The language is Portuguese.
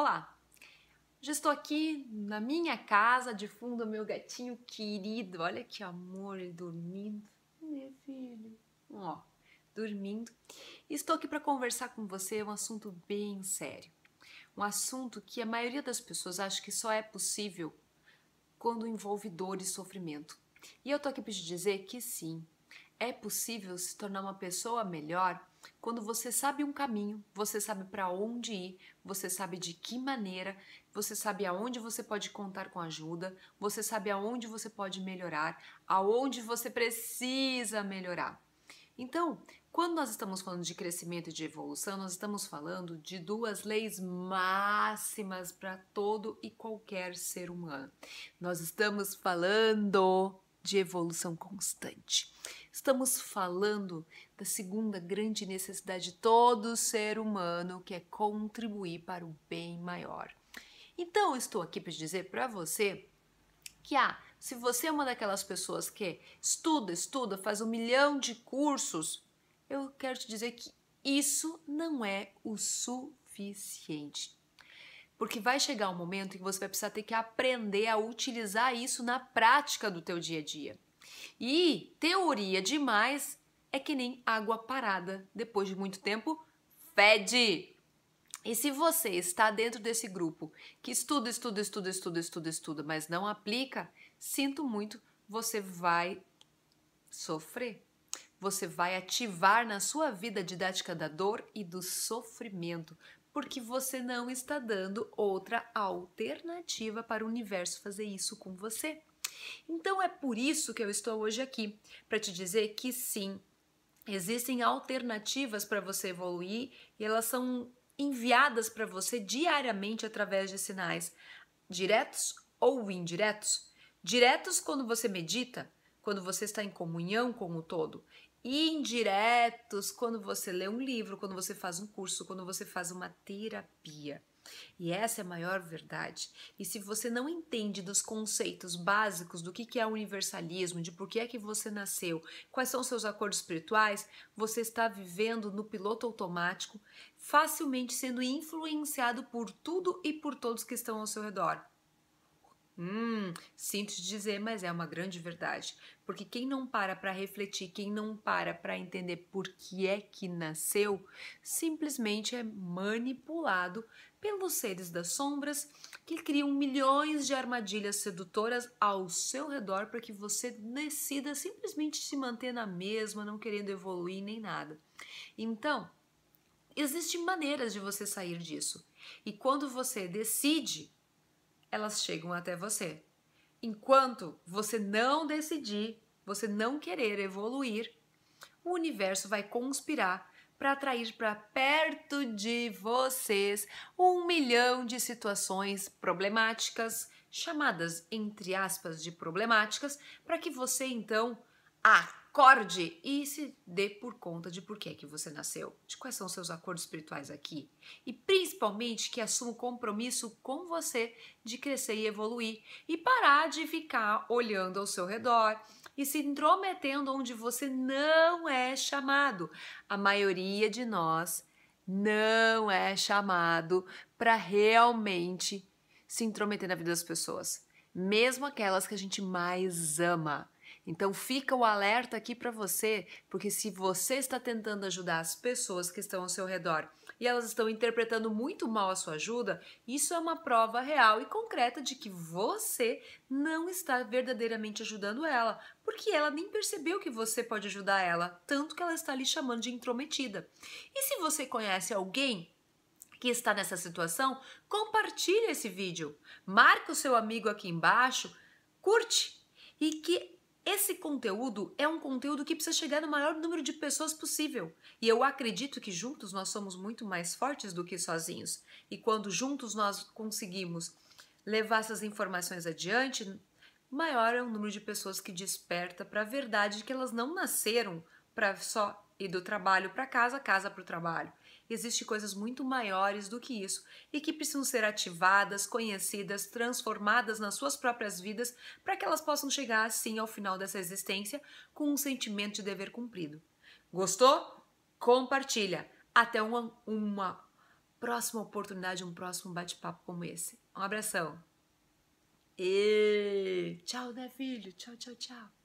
Olá! Já estou aqui na minha casa, de fundo, meu gatinho querido. Olha que amor, ele dormindo. Meu filho. Ó, dormindo. Estou aqui para conversar com você um assunto bem sério. Um assunto que a maioria das pessoas acha que só é possível quando envolve dor e sofrimento. E eu tô aqui para te dizer que sim, é possível se tornar uma pessoa melhor quando você sabe um caminho, você sabe para onde ir, você sabe de que maneira, você sabe aonde você pode contar com ajuda, você sabe aonde você pode melhorar, aonde você precisa melhorar. Então, quando nós estamos falando de crescimento e de evolução, nós estamos falando de duas leis máximas para todo e qualquer ser humano. Nós estamos falando de evolução constante. Estamos falando da segunda grande necessidade de todo ser humano, que é contribuir para o bem maior. Então, estou aqui para dizer para você que ah, se você é uma daquelas pessoas que estuda, estuda, faz um milhão de cursos, eu quero te dizer que isso não é o suficiente porque vai chegar um momento em que você vai precisar ter que aprender a utilizar isso na prática do teu dia a dia. E teoria demais é que nem água parada, depois de muito tempo, fede. E se você está dentro desse grupo que estuda, estuda, estuda, estuda, estuda, estuda, mas não aplica, sinto muito, você vai sofrer. Você vai ativar na sua vida a didática da dor e do sofrimento, porque você não está dando outra alternativa para o universo fazer isso com você. Então é por isso que eu estou hoje aqui, para te dizer que sim, existem alternativas para você evoluir e elas são enviadas para você diariamente através de sinais, diretos ou indiretos. Diretos quando você medita, quando você está em comunhão com o todo, indiretos quando você lê um livro, quando você faz um curso, quando você faz uma terapia. E essa é a maior verdade. E se você não entende dos conceitos básicos do que é universalismo, de por que é que você nasceu, quais são seus acordos espirituais, você está vivendo no piloto automático, facilmente sendo influenciado por tudo e por todos que estão ao seu redor. Hum, sinto te dizer, mas é uma grande verdade. Porque quem não para para refletir, quem não para para entender por que é que nasceu, simplesmente é manipulado pelos seres das sombras que criam milhões de armadilhas sedutoras ao seu redor para que você decida simplesmente se manter na mesma, não querendo evoluir nem nada. Então, existem maneiras de você sair disso. E quando você decide elas chegam até você. Enquanto você não decidir, você não querer evoluir, o universo vai conspirar para atrair para perto de vocês um milhão de situações problemáticas, chamadas entre aspas de problemáticas, para que você então a acorde e se dê por conta de por que é que você nasceu, de quais são seus acordos espirituais aqui e principalmente que assuma o compromisso com você de crescer e evoluir e parar de ficar olhando ao seu redor e se intrometendo onde você não é chamado. A maioria de nós não é chamado para realmente se intrometer na vida das pessoas, mesmo aquelas que a gente mais ama. Então fica o alerta aqui para você, porque se você está tentando ajudar as pessoas que estão ao seu redor e elas estão interpretando muito mal a sua ajuda, isso é uma prova real e concreta de que você não está verdadeiramente ajudando ela, porque ela nem percebeu que você pode ajudar ela, tanto que ela está lhe chamando de intrometida. E se você conhece alguém que está nessa situação, compartilhe esse vídeo, marca o seu amigo aqui embaixo, curte e que esse conteúdo é um conteúdo que precisa chegar no maior número de pessoas possível. E eu acredito que juntos nós somos muito mais fortes do que sozinhos. E quando juntos nós conseguimos levar essas informações adiante, maior é o número de pessoas que desperta para a verdade que elas não nasceram para só e do trabalho para casa, casa para o trabalho. Existem coisas muito maiores do que isso e que precisam ser ativadas, conhecidas, transformadas nas suas próprias vidas para que elas possam chegar assim ao final dessa existência com um sentimento de dever cumprido. Gostou? Compartilha! Até uma, uma próxima oportunidade, um próximo bate-papo como esse. Um abração! E... Tchau, né, filho? Tchau, tchau, tchau!